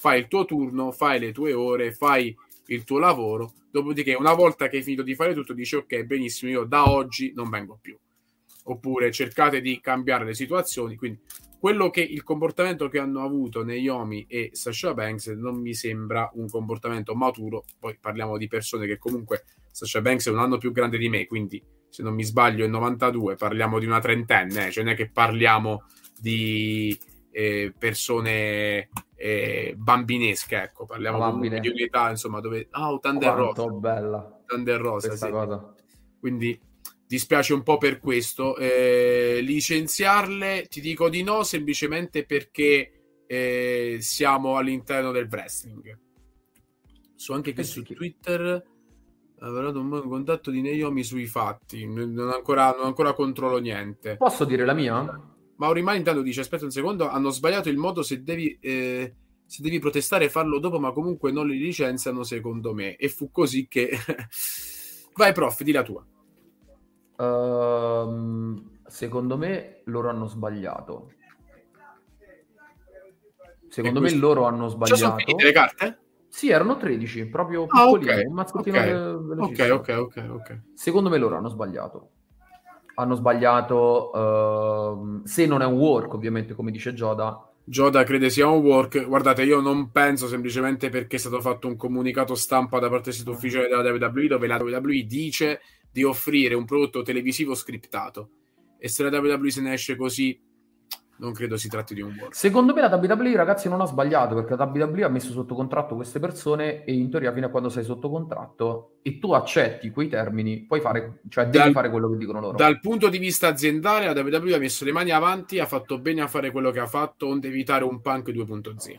fai il tuo turno, fai le tue ore, fai il tuo lavoro, dopodiché una volta che hai finito di fare tutto dici ok, benissimo, io da oggi non vengo più. Oppure cercate di cambiare le situazioni, quindi quello che il comportamento che hanno avuto Naomi e Sasha Banks non mi sembra un comportamento maturo. Poi parliamo di persone che comunque Sasha Banks è un anno più grande di me, quindi se non mi sbaglio è 92, parliamo di una trentenne, eh, cioè non è che parliamo di eh, persone eh, bambinesca, ecco, parliamo di un'età, insomma, dove... Ah, oh, Thunder Rosa. bella. Thunder Rosa, sì. cosa. Quindi dispiace un po' per questo. Eh, licenziarle ti dico di no semplicemente perché eh, siamo all'interno del wrestling. So anche che eh su Twitter avrò un contatto di Naomi sui fatti, non ancora, non ancora controllo niente. Posso dire la mia? Maurimani intanto dice: Aspetta un secondo, hanno sbagliato il modo se devi, eh, se devi protestare farlo dopo, ma comunque non li licenziano secondo me. E fu così che. Vai, prof, di la tua. Uh, secondo me loro hanno sbagliato. Secondo me loro hanno sbagliato. Ci sono finite le carte? Sì, erano 13, proprio ah, okay. un mazzottino okay. Ve- ok, ok, ok, ok. Secondo me loro hanno sbagliato hanno sbagliato, uh, se non è un work ovviamente come dice Joda. Joda crede sia un work, guardate io non penso semplicemente perché è stato fatto un comunicato stampa da parte del sito ufficiale della WWE dove la WWE dice di offrire un prodotto televisivo scriptato e se la WWE se ne esce così non credo si tratti di un work. Secondo me la WWE, ragazzi, non ha sbagliato perché la WWE ha messo sotto contratto queste persone e in teoria fino a quando sei sotto contratto e tu accetti quei termini, puoi fare, cioè dal, fare quello che dicono loro. Dal punto di vista aziendale, la WWE ha messo le mani avanti, ha fatto bene a fare quello che ha fatto, onde evitare un punk 2.0.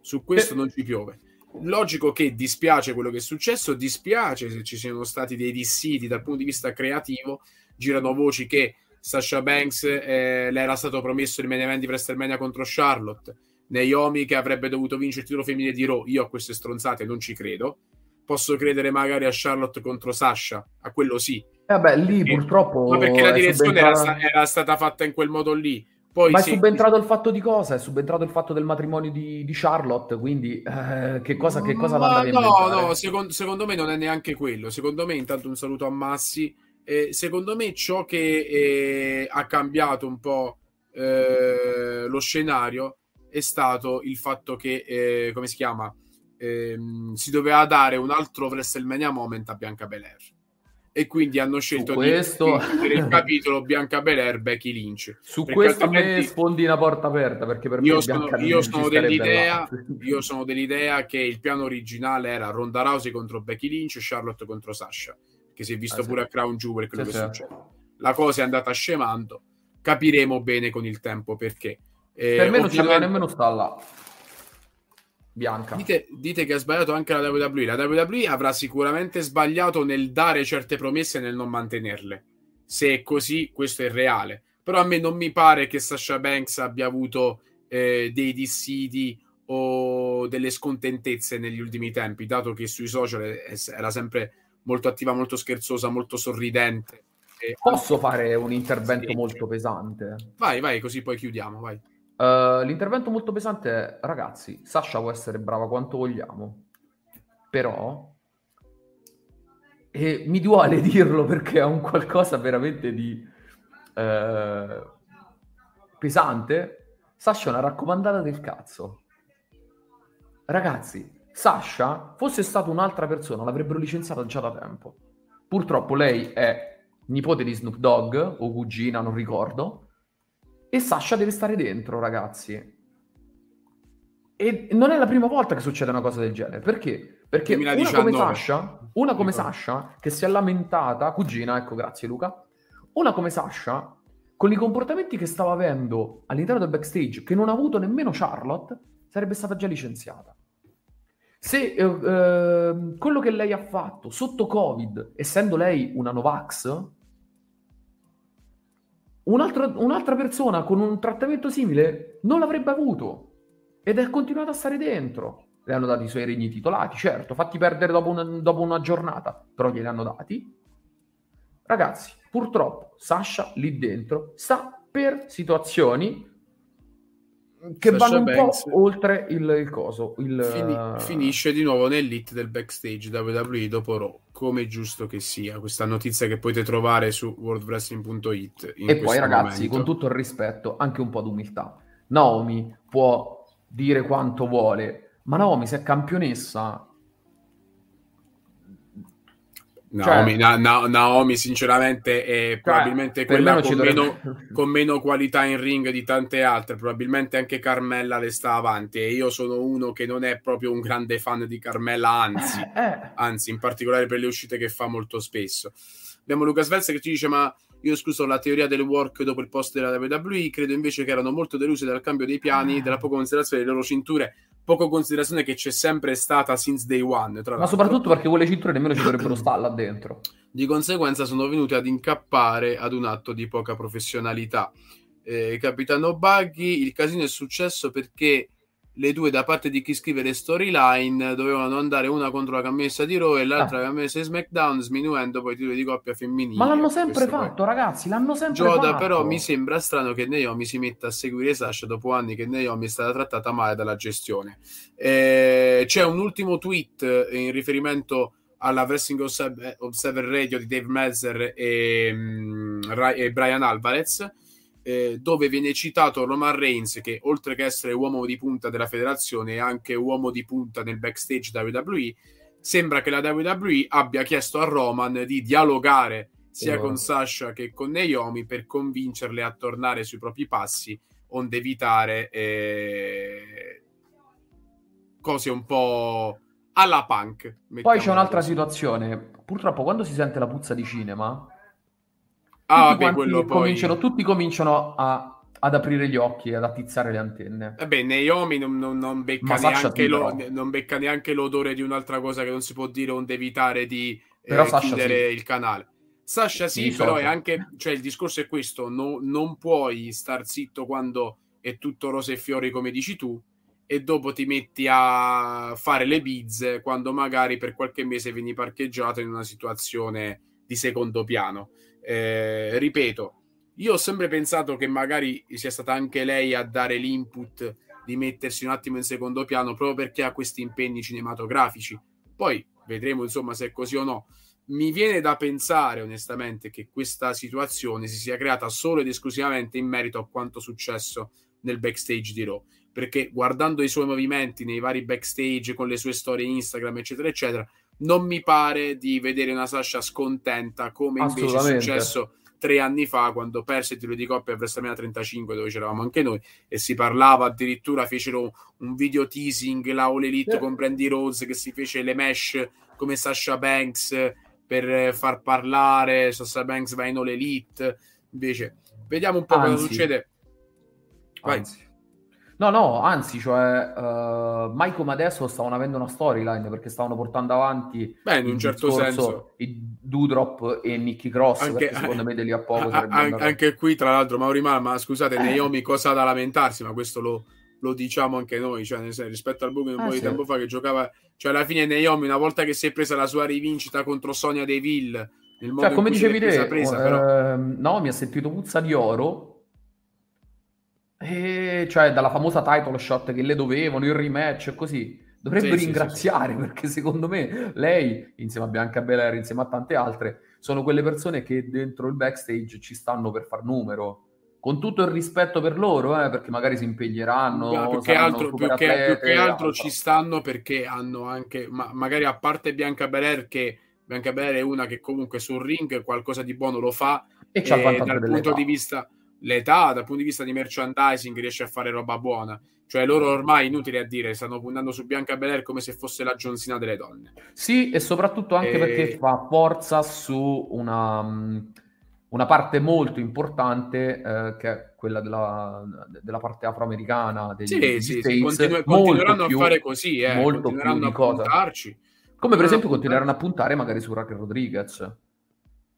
Su questo eh. non ci piove. Logico che dispiace quello che è successo, dispiace se ci siano stati dei dissidi dal punto di vista creativo, girano voci che Sasha Banks eh, le era stato promesso il main event di WrestleMania contro Charlotte, Naomi che avrebbe dovuto vincere il titolo femminile di Raw, io a queste stronzate non ci credo. Posso credere magari a Charlotte contro Sasha, a quello sì. Vabbè, eh lì perché, purtroppo... Ma perché la direzione era, era, stata fatta in quel modo lì. Poi, ma sì, è subentrato sì. il fatto di cosa? È subentrato il fatto del matrimonio di, di Charlotte, quindi eh, che cosa, che cosa no, No, no, secondo, secondo me non è neanche quello. Secondo me intanto un saluto a Massi eh, secondo me ciò che eh, ha cambiato un po' eh, lo scenario è stato il fatto che, eh, come si chiama, ehm, si doveva dare un altro WrestleMania moment a Bianca Belair. E quindi hanno scelto questo... di chiudere il capitolo Bianca Belair Becky Lynch. Su perché questo altrimenti... me sfondi una porta aperta perché per io me sono, io sono, dell'idea, io sono dell'idea che il piano originale era Ronda Rousey contro Becky Lynch e Charlotte contro Sasha che si è visto ah, pure sì. a Crown Jewel quello sì, che sì. succede. La cosa è andata scemando, capiremo bene con il tempo perché. Eh, per me non ovviamente... c'è nemmeno sta là. Bianca. Dite, dite, che ha sbagliato anche la WWE. La WWE avrà sicuramente sbagliato nel dare certe promesse e nel non mantenerle. Se è così, questo è reale. Però a me non mi pare che Sasha Banks abbia avuto eh, dei dissidi o delle scontentezze negli ultimi tempi, dato che sui social era sempre molto attiva, molto scherzosa, molto sorridente. E... Posso fare un intervento sì. molto pesante? Vai, vai, così poi chiudiamo, vai. Uh, l'intervento molto pesante è, ragazzi, Sasha può essere brava quanto vogliamo, però... E mi duole dirlo perché è un qualcosa veramente di... Uh, pesante, Sasha è una raccomandata del cazzo. Ragazzi, Sasha fosse stata un'altra persona, l'avrebbero licenziata già da tempo. Purtroppo lei è nipote di Snoop Dogg o cugina, non ricordo. E Sasha deve stare dentro, ragazzi. E non è la prima volta che succede una cosa del genere. Perché? Perché una come Sasha, una come Sasha che si è lamentata, cugina, ecco, grazie Luca. Una come Sasha con i comportamenti che stava avendo all'interno del backstage che non ha avuto nemmeno Charlotte, sarebbe stata già licenziata. Se eh, eh, quello che lei ha fatto sotto Covid, essendo lei una Novax, un'altra, un'altra persona con un trattamento simile non l'avrebbe avuto ed è continuata a stare dentro. Le hanno dati i suoi regni titolati, certo, fatti perdere dopo una, dopo una giornata, però glieli hanno dati. Ragazzi, purtroppo Sasha lì dentro sta per situazioni che Sasha vanno un Banks po' oltre il, il coso. Il, Fini- eh, finisce di nuovo nell'hit del backstage WWE dopo Raw, come giusto che sia. Questa notizia che potete trovare su worldwrestling.it. E poi ragazzi, momento. con tutto il rispetto, anche un po' d'umiltà. Naomi può dire quanto vuole, ma Naomi se è campionessa Naomi, cioè, Na, Na, Naomi, sinceramente è cioè, probabilmente quella me con, meno, con, meno, qualità in ring di tante altre, probabilmente anche Carmella le sta avanti e io sono uno che non è proprio un grande fan di Carmella, anzi, eh, eh. anzi in particolare per le uscite che fa molto spesso. Abbiamo Luca Svelze che ci dice ma io scuso la teoria del work dopo il post della WWE, credo invece che erano molto deluse dal cambio dei piani, della poca considerazione delle loro cinture poco considerazione che c'è sempre stata since day one. Ma soprattutto perché quelle cinture nemmeno ci dovrebbero stare là dentro. Di conseguenza sono venuti ad incappare ad un atto di poca professionalità. Eh, Capitano Buggy, il casino è successo perché le due da parte di chi scrive le storyline dovevano andare una contro la cammessa di Raw e l'altra ah. la cammessa di SmackDown sminuendo poi i titoli di coppia femminile ma l'hanno sempre fatto poi. ragazzi l'hanno sempre Joda, fatto però mi sembra strano che Naomi si metta a seguire Sasha dopo anni che Naomi è stata trattata male dalla gestione eh, c'è un ultimo tweet eh, in riferimento alla Wrestling eh, Observer Radio di Dave Meltzer e, mm, e Brian Alvarez eh, dove viene citato Roman Reigns che oltre che essere uomo di punta della federazione è anche uomo di punta nel backstage WWE sembra che la WWE abbia chiesto a Roman di dialogare sia oh. con Sasha che con Naomi per convincerle a tornare sui propri passi onde evitare eh, cose un po' alla punk. Poi c'è un'altra così. situazione, purtroppo quando si sente la puzza di cinema Ah, vabbè, quello cominciano, poi... Tutti cominciano a, ad aprire gli occhi, ad attizzare le antenne. Vabbè, Naomi non, non, non, becca, neanche lo, non becca, neanche l'odore di un'altra cosa che non si può dire onde evitare di eh, chiudere sì. il canale. Sasha sì, sì però è certo. anche... Cioè, il discorso è questo, no, non puoi star zitto quando è tutto rose e fiori come dici tu e dopo ti metti a fare le bizze quando magari per qualche mese vieni parcheggiato in una situazione di secondo piano. Eh, ripeto, io ho sempre pensato che magari sia stata anche lei a dare l'input di mettersi un attimo in secondo piano proprio perché ha questi impegni cinematografici. Poi vedremo insomma se è così o no. Mi viene da pensare onestamente che questa situazione si sia creata solo ed esclusivamente in merito a quanto successo nel backstage di Raw, perché guardando i suoi movimenti nei vari backstage con le sue storie Instagram eccetera eccetera, non mi pare di vedere una Sasha scontenta come invece è successo tre anni fa quando perse il tiro di coppia a WrestleMania 35 dove c'eravamo anche noi e si parlava addirittura fecero un video teasing la All Elite eh. con Brandy Rose che si fece le mesh come Sasha Banks eh, per far parlare Sasha Banks va in All Elite invece vediamo un po' Anzi. cosa succede Vai. Anzi No, no, anzi, cioè, uh, mai come adesso stavano avendo una storyline perché stavano portando avanti Beh, in un certo senso i Dudrop e Nicky Cross. Anche, perché secondo me, degli a poco a, a, anche qui, tra l'altro, Mauri Ma, scusate, eh. Naomi, cosa da lamentarsi? Ma questo lo, lo diciamo anche noi, cioè, nel senso, rispetto al buco un eh, po' di tempo fa che giocava, cioè, alla fine, Naomi, una volta che si è presa la sua rivincita contro Sonia Deville, nel cioè, modo cioè, come dicevi, te, presa, eh, però... Naomi ha sentito puzza di oro cioè dalla famosa title shot che le dovevano, il rematch e così. Dovrebbe sì, ringraziare sì, sì, perché secondo me lei, insieme a Bianca Belair, insieme a tante altre, sono quelle persone che dentro il backstage ci stanno per far numero. Con tutto il rispetto per loro, eh, perché magari si impegneranno. No, più, che altro, più, che, più, che altro, ci stanno perché hanno anche, ma, magari a parte Bianca Belair, che Bianca Belair è una che comunque sul ring qualcosa di buono lo fa, e, e eh, dal punto di vista l'età, dal punto di vista di merchandising, riesce a fare roba buona. Cioè, loro ormai, inutile a dire, stanno puntando su Bianca Belair come se fosse la Johnsina delle donne. Sì, e soprattutto anche e... perché fa forza su una, mm, una parte molto importante, eh, che è quella della, della parte afroamericana. Degli, sì, degli sì, States, continu- continueranno più, a fare così, eh, molto continueranno a puntarci. Come per esempio continueranno eh. a puntare magari su Raquel Rodriguez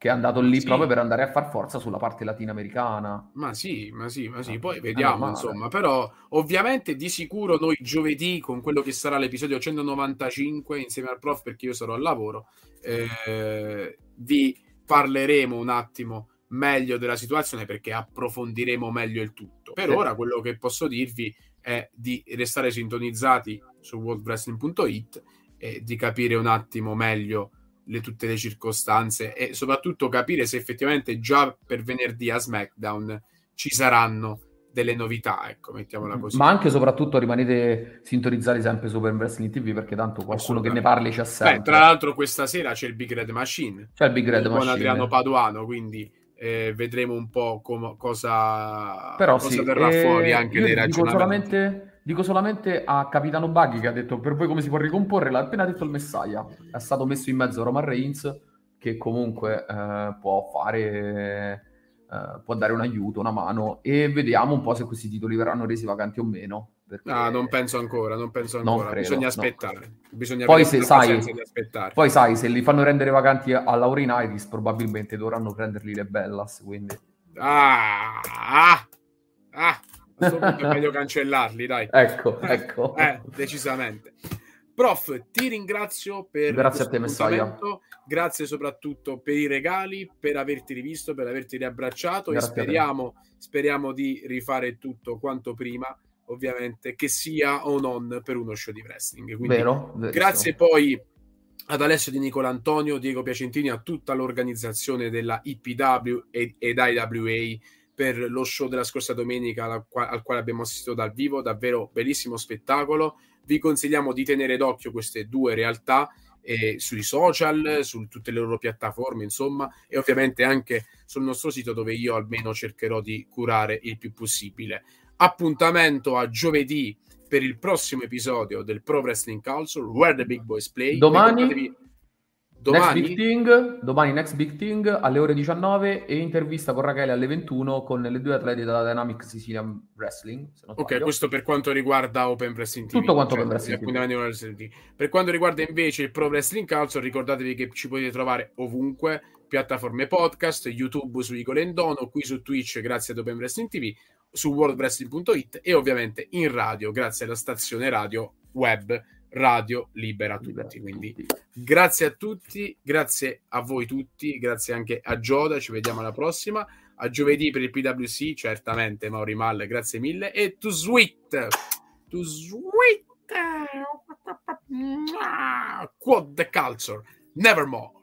che è andato lì sì. proprio per andare a far forza sulla parte latinoamericana. Ma sì, ma sì, ma sì, ah, poi vediamo, insomma, però ovviamente di sicuro noi giovedì con quello che sarà l'episodio 195 insieme al prof perché io sarò al lavoro, eh, vi parleremo un attimo meglio della situazione perché approfondiremo meglio il tutto. Per sì. ora quello che posso dirvi è di restare sintonizzati su worldwrestling.it e di capire un attimo meglio le, tutte le circostanze e soprattutto capire se effettivamente già per venerdì a SmackDown ci saranno delle novità, ecco, mettiamola così. Ma anche e soprattutto rimanete sintonizzati sempre su Super Wrestling TV perché tanto qualcuno che ne parli c'è sempre. Beh, tra l'altro questa sera c'è il Big Red Machine. C'è il Big Red Machine. Con Adriano Paduano, quindi eh, vedremo un po' com- cosa, Però cosa sì, terrà eh, fuori anche dei ragionamenti. Solamente Dico solamente a Capitano Baghi che ha detto per voi come si può ricomporre, l'ha appena detto il Messiah, è stato messo in mezzo Roman Reigns che comunque eh, può fare, eh, può dare un aiuto, una mano e vediamo un po' se questi titoli verranno resi vacanti o meno. No, ah, non penso ancora, non penso ancora, non credo, bisogna aspettare, bisogna poi se, sai, Poi sai, se li fanno rendere vacanti a Laurina Iris probabilmente dovranno prenderli le Bellas, quindi... Ah! Ah! ah è meglio cancellarli, dai. Ecco, eh, ecco. Eh, decisamente. Prof, ti ringrazio per Grazie a te, Messaia. Grazie soprattutto per i regali, per averti rivisto, per averti riabbracciato Grazie e speriamo, speriamo di rifare tutto quanto prima ovviamente, che sia o non per uno show di wrestling. Quindi, Vero, grazie poi ad Alessio Di Nicola Antonio, Diego Piacentini, a tutta l'organizzazione della IPW ed, ed IWA per lo show della scorsa domenica al quale abbiamo assistito dal vivo, davvero bellissimo spettacolo. Vi consigliamo di tenere d'occhio queste due realtà eh, sui social, su tutte le loro piattaforme, insomma, e ovviamente anche sul nostro sito dove io almeno cercherò di curare il più possibile. Appuntamento a giovedì per il prossimo episodio del Pro Wrestling Council, Where the Big Boys Play. Domani? Domani? Next Big Thing, domani Next Big Thing alle ore 19 e intervista con Rachele alle 21 con le due atlete della Dynamic Sicilian Wrestling. ok, questo per quanto riguarda Open Wrestling TV. Tutto quanto cioè, Open Wrestling TV. Per quanto riguarda invece il Pro Wrestling Calcio, ricordatevi che ci potete trovare ovunque, piattaforme podcast, YouTube su Icole Endono, qui su Twitch grazie ad Open Wrestling TV, su worldwrestling.it e ovviamente in radio grazie alla stazione radio web Radio Libera a tutti. Libera. Quindi grazie a tutti, grazie a voi tutti, grazie anche a Gioda, ci vediamo alla prossima. A giovedì per il PWC, certamente Mauri Mal, grazie mille. E to sweet, to sweet, eh, quod the culture, nevermore.